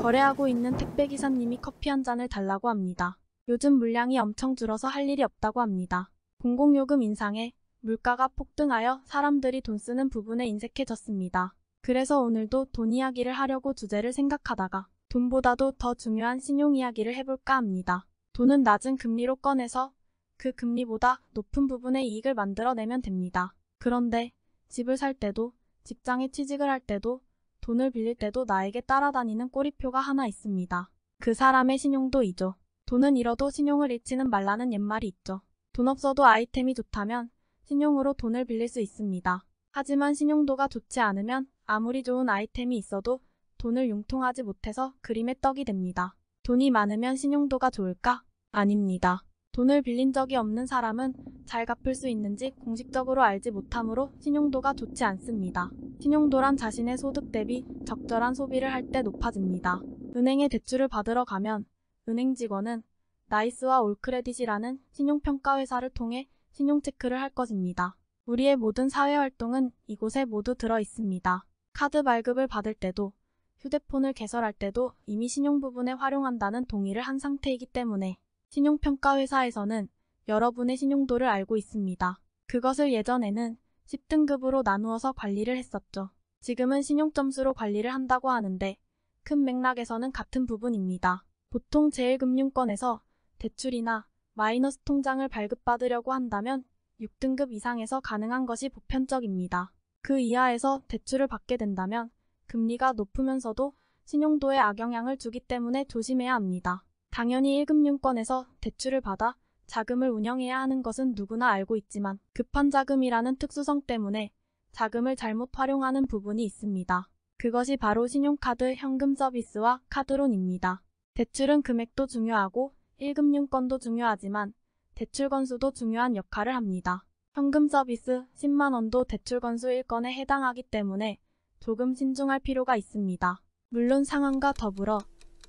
거래하고 있는 택배기사님이 커피 한 잔을 달라고 합니다. 요즘 물량이 엄청 줄어서 할 일이 없다고 합니다. 공공요금 인상에 물가가 폭등하여 사람들이 돈 쓰는 부분에 인색해졌습니다. 그래서 오늘도 돈 이야기를 하려고 주제를 생각하다가 돈보다도 더 중요한 신용 이야기를 해볼까 합니다. 돈은 낮은 금리로 꺼내서 그 금리보다 높은 부분의 이익을 만들어내면 됩니다. 그런데 집을 살 때도 직장에 취직을 할 때도 돈을 빌릴 때도 나에게 따라다니는 꼬리표가 하나 있습니다. 그 사람의 신용도 이죠. 돈은 잃어도 신용을 잃지는 말라는 옛말이 있죠. 돈 없어도 아이템이 좋다면 신용으로 돈을 빌릴 수 있습니다. 하지만 신용도가 좋지 않으면 아무리 좋은 아이템이 있어도 돈을 융통하지 못해서 그림의 떡이 됩니다. 돈이 많으면 신용도가 좋을까? 아닙니다. 돈을 빌린 적이 없는 사람은 잘 갚을 수 있는지 공식적으로 알지 못하므로 신용도가 좋지 않습니다. 신용도란 자신의 소득 대비 적절한 소비를 할 때 높아집니다. 은행에 대출을 받으러 가면 은행 직원은 나이스와 올크레딧이라는 신용평가 회사를 통해 신용체크를 할 것입니다. 우리의 모든 사회활동은 이곳에 모두 들어 있습니다. 카드 발급을 받을 때도 휴대폰을 개설할 때도 이미 신용 부분에 활용한다는 동의를 한 상태이기 때문에 신용평가회사에서는 여러분의 신용도를 알고 있습니다. 그것을 예전에는 10등급으로 나누어서 관리를 했었죠. 지금은 신용점수로 관리를 한다고 하는데 큰 맥락에서는 같은 부분입니다. 보통 제일금융권에서 대출이나 마이너스 통장을 발급받으려고 한다면 6등급 이상에서 가능한 것이 보편적입니다. 그 이하에서 대출을 받게 된다면 금리가 높으면서도 신용도에 악영향을 주기 때문에 조심해야 합니다. 당연히 1금융권에서 대출을 받아 자금을 운영해야 하는 것은 누구나 알고 있지만 급한 자금이라는 특수성 때문에 자금을 잘못 활용하는 부분이 있습니다. 그것이 바로 신용카드 현금 서비스와 카드론입니다. 대출은 금액도 중요하고 1금융권도 중요하지만 대출 건수도 중요한 역할을 합니다. 현금 서비스 10만원도 대출 건수 1건에 해당하기 때문에 조금 신중할 필요가 있습니다. 물론 상황과 더불어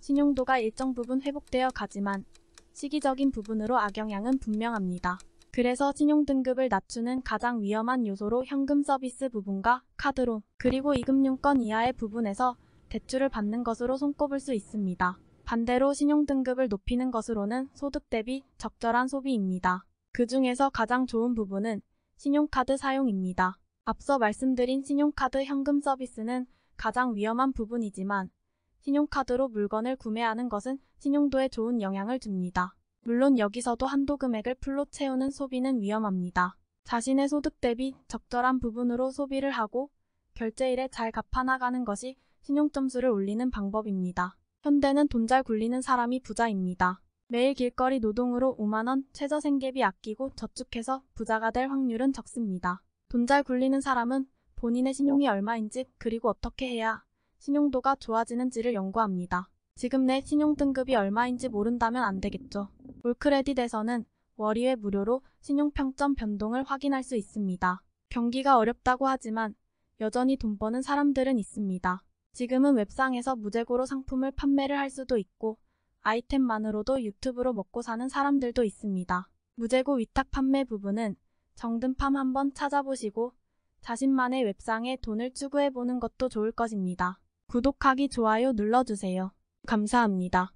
신용도가 일정 부분 회복되어 가지만 시기적인 부분으로 악영향은 분명합니다. 그래서 신용등급을 낮추는 가장 위험한 요소로 현금 서비스 부분과 카드로 그리고 이금융권 이하의 부분에서 대출을 받는 것으로 손꼽을 수 있습니다. 반대로 신용등급을 높이는 것으로는 소득 대비 적절한 소비입니다. 그 중에서 가장 좋은 부분은 신용카드 사용입니다. 앞서 말씀드린 신용카드 현금 서비스는 가장 위험한 부분이지만 신용카드로 물건을 구매하는 것은 신용도에 좋은 영향을 줍니다. 물론 여기서도 한도 금액을 풀로 채우는 소비는 위험합니다. 자신의 소득 대비 적절한 부분으로 소비를 하고 결제일에 잘 갚아나가는 것이 신용점수를 올리는 방법입니다. 현대는 돈 잘 굴리는 사람이 부자입니다. 매일 길거리 노동으로 5만원 최저 생계비 아끼고 저축해서 부자가 될 확률은 적습니다. 돈 잘 굴리는 사람은 본인의 신용이 얼마인지 그리고 어떻게 해야 신용도가 좋아지는지를 연구합니다. 지금 내 신용등급이 얼마인지 모른다면 안 되겠죠. 올크레딧에서는 월요일 무료로 신용평점 변동을 확인할 수 있습니다. 경기가 어렵다고 하지만 여전히 돈 버는 사람들은 있습니다. 지금은 웹상에서 무재고로 상품을 판매를 할 수도 있고 아이템만으로도 유튜브로 먹고 사는 사람들도 있습니다. 무재고 위탁 판매 부분은 정든팜 한번 찾아보시고 자신만의 웹상에 돈을 추구해보는 것도 좋을 것입니다. 구독하기 좋아요 눌러주세요. 감사합니다.